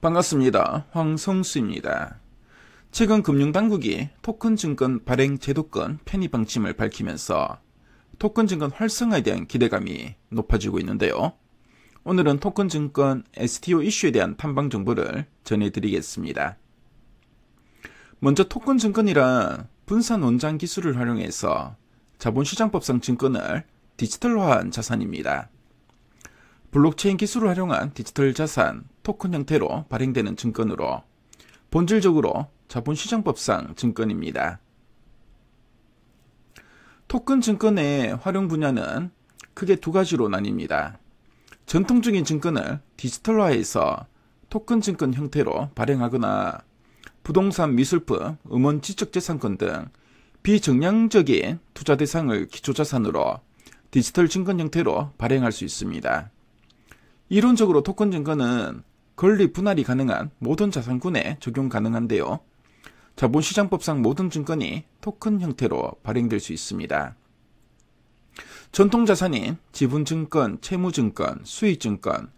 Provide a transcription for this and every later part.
반갑습니다. 황성수입니다. 최근 금융당국이 토큰 증권 발행 제도권 편의 방침을 밝히면서 토큰 증권 활성화에 대한 기대감이 높아지고 있는데요. 오늘은 토큰 증권 STO 이슈에 대한 탐방 정보를 전해드리겠습니다. 먼저 토큰 증권이란 분산 원장 기술을 활용해서 자본시장법상 증권을 디지털화한 자산입니다. 블록체인 기술을 활용한 디지털 자산, 토큰 형태로 발행되는 증권으로 본질적으로 자본시장법상 증권입니다. 토큰 증권의 활용 분야는 크게 두 가지로 나뉩니다. 전통적인 증권을 디지털화해서 토큰 증권 형태로 발행하거나 부동산 미술품, 음원 지적재산권 등 비정량적인 투자 대상을 기초자산으로 디지털 증권 형태로 발행할 수 있습니다. 이론적으로 토큰 증권은 권리 분할이 가능한 모든 자산군에 적용 가능한데요. 자본시장법상 모든 증권이 토큰 형태로 발행될 수 있습니다. 전통 자산인 지분증권, 채무증권, 수익증권,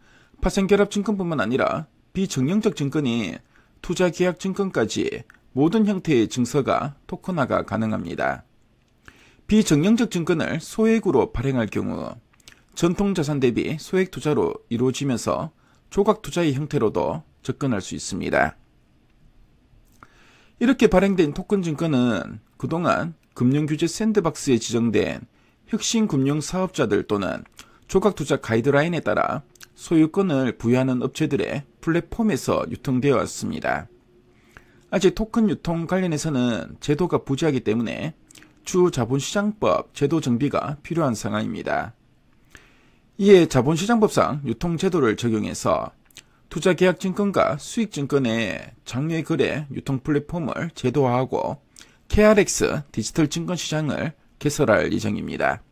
파생결합증권뿐만 아니라 비정형적 증권이 투자계약증권까지 모든 형태의 증서가 토큰화가 가능합니다. 비정형적 증권을 소액으로 발행할 경우 전통 자산 대비 소액 투자로 이루어지면서 조각 투자의 형태로도 접근할 수 있습니다. 이렇게 발행된 토큰 증권은 그동안 금융규제 샌드박스에 지정된 혁신 금융 사업자들 또는 조각 투자 가이드라인에 따라 소유권을 부여하는 업체들의 플랫폼에서 유통되어 왔습니다. 아직 토큰 유통 관련해서는 제도가 부재하기 때문에 주 자본시장법 제도 정비가 필요한 상황입니다. 이에 자본시장법상 유통제도를 적용해서 투자계약증권과 수익증권의 장외 거래 유통 플랫폼을 제도화하고 KRX 디지털 증권 시장을 개설할 예정입니다.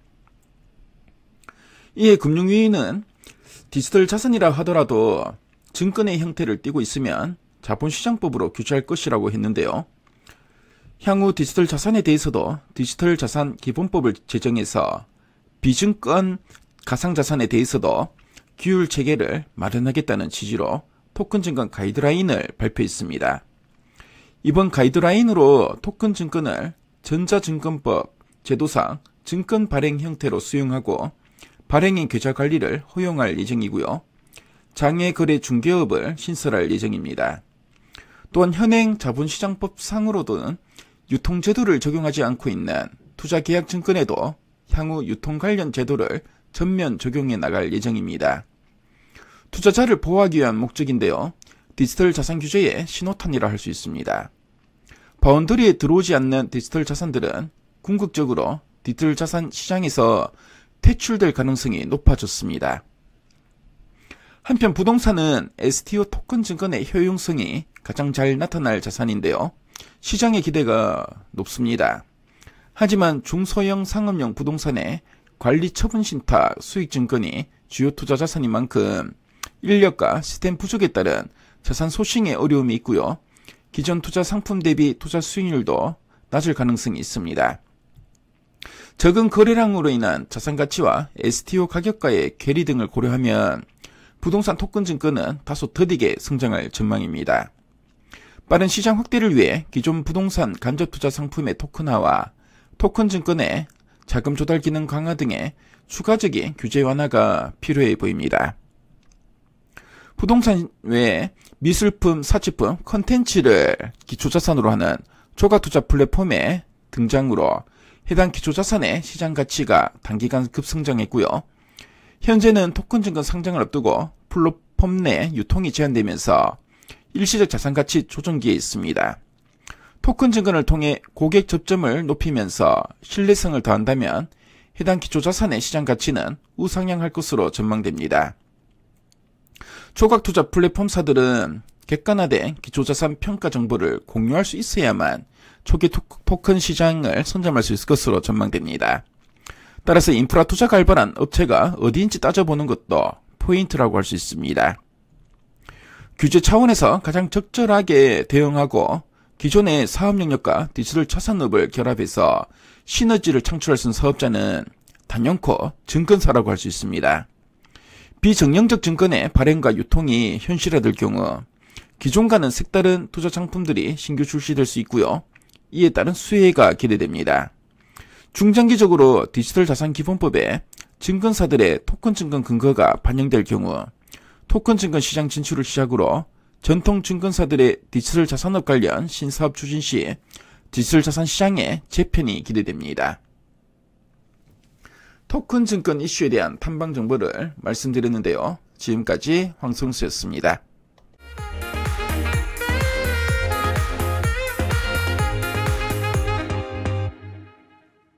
이에 금융위인은 디지털 자산이라 하더라도 증권의 형태를 띠고 있으면 자본시장법으로 규제할 것이라고 했는데요. 향후 디지털 자산에 대해서도 디지털 자산 기본법을 제정해서 비증권 가상자산에 대해서도 규율 체계를 마련하겠다는 취지로 토큰 증권 가이드라인을 발표했습니다. 이번 가이드라인으로 토큰 증권을 전자증권법 제도상 증권 발행 형태로 수용하고 발행인 계좌 관리를 허용할 예정이고요. 장외 거래 중개업을 신설할 예정입니다. 또한 현행 자본시장법상으로는 유통제도를 적용하지 않고 있는 투자계약증권에도 향후 유통 관련 제도를 전면 적용해 나갈 예정입니다. 투자자를 보호하기 위한 목적인데요. 디지털 자산 규제의 신호탄이라 할 수 있습니다. 바운더리에 들어오지 않는 디지털 자산들은 궁극적으로 디지털 자산 시장에서 퇴출될 가능성이 높아졌습니다. 한편 부동산은 STO 토큰 증권의 효용성이 가장 잘 나타날 자산인데요. 시장의 기대가 높습니다. 하지만 중소형 상업용 부동산의 관리 처분 신탁 수익 증권이 주요 투자 자산인 만큼 인력과 시스템 부족에 따른 자산 소싱에 어려움이 있고요. 기존 투자 상품 대비 투자 수익률도 낮을 가능성이 있습니다. 적은 거래량으로 인한 자산 가치와 STO 가격과의 괴리 등을 고려하면 부동산 토큰 증권은 다소 더디게 성장할 전망입니다. 빠른 시장 확대를 위해 기존 부동산 간접 투자 상품의 토큰화와 토큰 증권의 자금 조달 기능 강화 등의 추가적인 규제 완화가 필요해 보입니다. 부동산 외에 미술품, 사치품, 컨텐츠를 기초자산으로 하는 초과투자 플랫폼의 등장으로 해당 기초자산의 시장 가치가 단기간 급성장했고요. 현재는 토큰 증권 상장을 앞두고 플랫폼 내 유통이 제한되면서 일시적 자산 가치 조정기에 있습니다. 토큰 증권을 통해 고객 접점을 높이면서 신뢰성을 더한다면 해당 기초자산의 시장 가치는 우상향할 것으로 전망됩니다. 초각투자 플랫폼사들은 객관화된 기초자산 평가 정보를 공유할 수 있어야만 초기 토큰 시장을 선점할 수 있을 것으로 전망됩니다. 따라서 인프라 투자 갈발한 업체가 어디인지 따져보는 것도 포인트라고 할 수 있습니다. 규제 차원에서 가장 적절하게 대응하고 기존의 사업 영역과 디지털 차산업을 결합해서 시너지를 창출할 수 있는 사업자는 단연코 증권사라고 할 수 있습니다. 비정형적 증권의 발행과 유통이 현실화될 경우 기존과는 색다른 투자 상품들이 신규 출시될 수 있고요. 이에 따른 수혜가 기대됩니다. 중장기적으로 디지털 자산 기본법에 증권사들의 토큰 증권 근거가 반영될 경우 토큰 증권 시장 진출을 시작으로 전통 증권사들의 디지털 자산업 관련 신사업 추진 시 디지털 자산 시장의 재편이 기대됩니다. 토큰 증권 이슈에 대한 탐방 정보를 말씀드렸는데요. 지금까지 황성수였습니다.